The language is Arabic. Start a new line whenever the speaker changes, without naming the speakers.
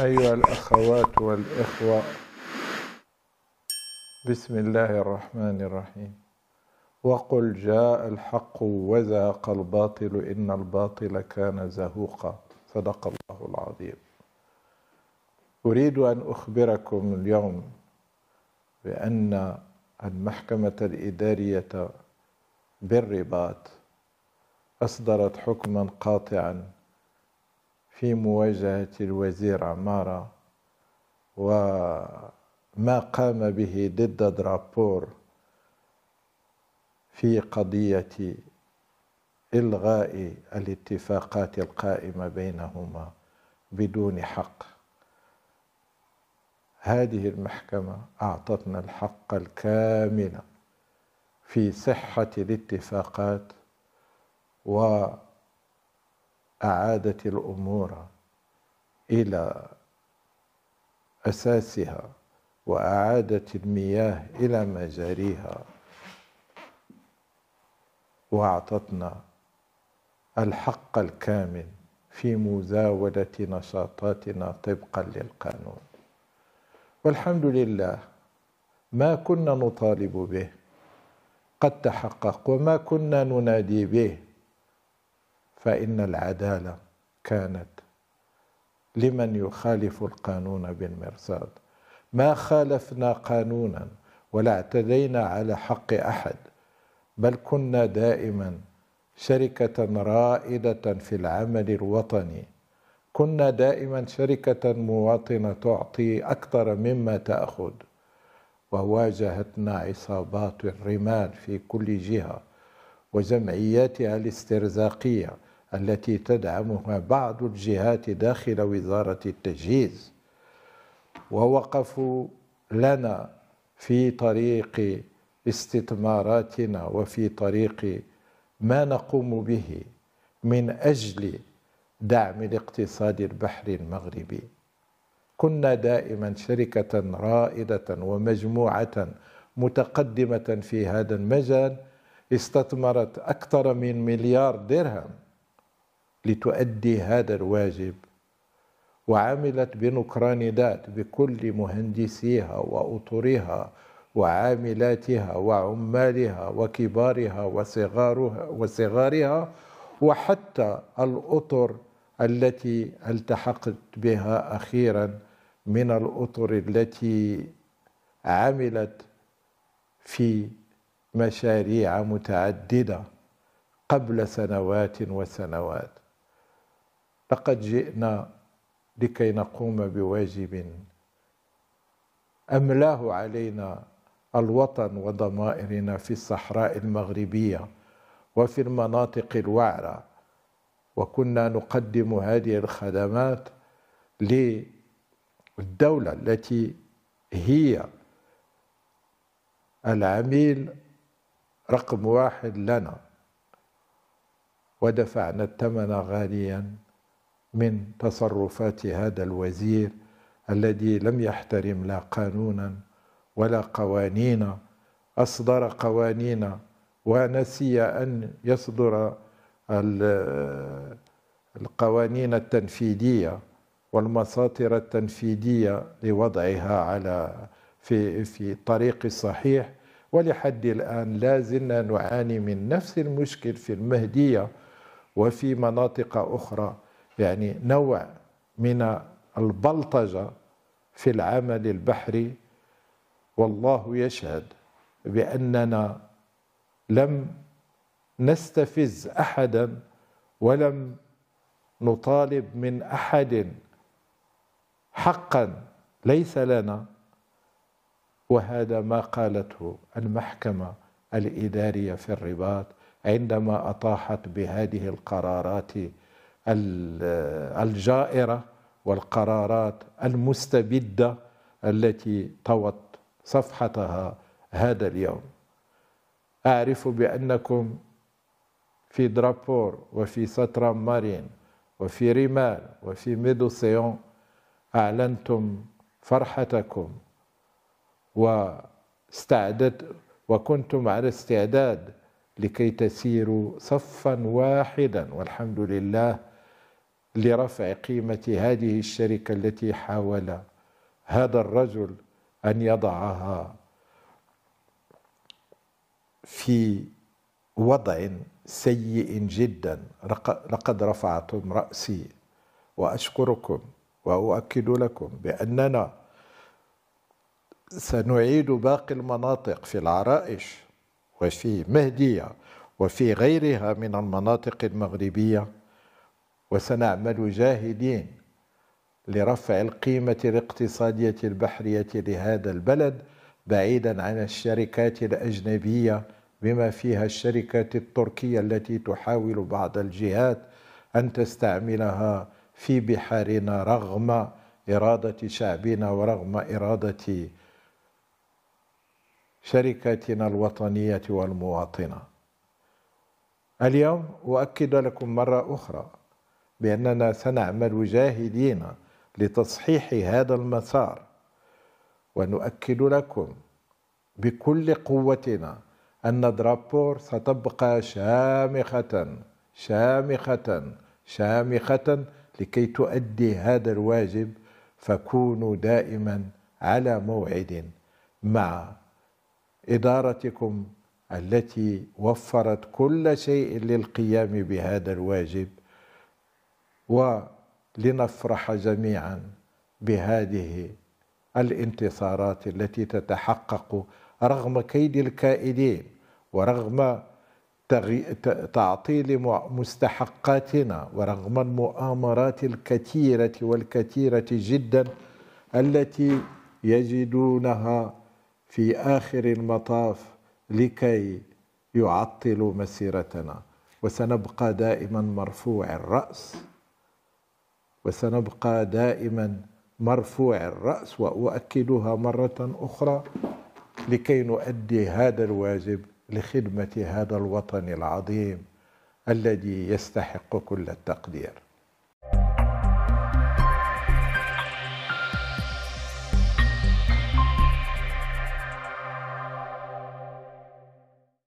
أيها الأخوات والإخوة بسم الله الرحمن الرحيم وقل جاء الحق وزهق الباطل إن الباطل كان زهوقا صدق الله العظيم أريد أن أخبركم اليوم بأن المحكمة الإدارية بالرباط أصدرت حكما قاطعا في مواجهة الوزير عمارة وما قام به ضد درابور في قضية إلغاء الاتفاقات القائمة بينهما بدون حق هذه المحكمة أعطتنا الحق الكامل في صحة الاتفاقات و اعادت الامور الى اساسها واعادت المياه الى مجاريها واعطتنا الحق الكامل في مزاوله نشاطاتنا طبقا للقانون والحمد لله ما كنا نطالب به قد تحقق وما كنا ننادي به فان العداله كانت لمن يخالف القانون بالمرصاد ما خالفنا قانونا ولا اعتدينا على حق احد بل كنا دائما شركه رائده في العمل الوطني كنا دائما شركه مواطنه تعطي اكثر مما تاخذ وواجهتنا عصابات الرمال في كل جهه وجمعياتها الاسترزاقيه التي تدعمها بعض الجهات داخل وزارة التجهيز ووقفوا لنا في طريق استثماراتنا وفي طريق ما نقوم به من أجل دعم الاقتصاد البحري المغربي كنا دائما شركة رائدة ومجموعة متقدمة في هذا المجال استثمرت أكثر من مليار درهم لتؤدي هذا الواجب وعملت بنكران ذات بكل مهندسيها وأطرها وعاملاتها وعمالها وكبارها وصغارها وصغارها وحتى الأطر التي التحقت بها أخيرا من الأطر التي عملت في مشاريع متعددة قبل سنوات وسنوات لقد جئنا لكي نقوم بواجب املاه علينا الوطن وضمائرنا في الصحراء المغربيه وفي المناطق الوعره وكنا نقدم هذه الخدمات للدوله التي هي العميل رقم واحد لنا ودفعنا الثمن غاليا من تصرفات هذا الوزير الذي لم يحترم لا قانونا ولا قوانين اصدر قوانين ونسي ان يصدر القوانين التنفيذيه والمساطر التنفيذيه لوضعها على في في الطريق الصحيح ولحد الان لا زلنا نعاني من نفس المشكل في المهديه وفي مناطق اخرى يعني نوع من البلطجه في العمل البحري والله يشهد باننا لم نستفز احدا ولم نطالب من احد حقا ليس لنا وهذا ما قالته المحكمه الاداريه في الرباط عندما اطاحت بهذه القرارات الجائره والقرارات المستبده التي طوت صفحتها هذا اليوم اعرف بانكم في درابور وفي سترام مارين وفي رمال وفي ميدوسيون اعلنتم فرحتكم واستعدت وكنتم على استعداد لكي تسيروا صفا واحدا والحمد لله لرفع قيمة هذه الشركة التي حاول هذا الرجل أن يضعها في وضع سيء جدا لقد رفعتم رأسي وأشكركم وأؤكد لكم بأننا سنعيد باقي المناطق في العرائش وفي مهدية وفي غيرها من المناطق المغربية وسنعمل جاهدين لرفع القيمة الاقتصادية البحرية لهذا البلد بعيدا عن الشركات الأجنبية بما فيها الشركات التركية التي تحاول بعض الجهات أن تستعملها في بحارنا رغم إرادة شعبنا ورغم إرادة شركاتنا الوطنية والمواطنة اليوم أؤكد لكم مرة أخرى بأننا سنعمل جاهدين لتصحيح هذا المسار ونؤكد لكم بكل قوتنا أن درابور ستبقى شامخة شامخة شامخة لكي تؤدي هذا الواجب فكونوا دائما على موعد مع إدارتكم التي وفرت كل شيء للقيام بهذا الواجب ولنفرح جميعا بهذه الانتصارات التي تتحقق رغم كيد الكائدين ورغم تعطيل مستحقاتنا ورغم المؤامرات الكثيرة والكثيرة جدا التي يجدونها في آخر المطاف لكي يعطلوا مسيرتنا وسنبقى دائما مرفوع الرأس وسنبقى دائما مرفوع الراس واؤكدها مره اخرى لكي نؤدي هذا الواجب لخدمه هذا الوطن العظيم الذي يستحق كل التقدير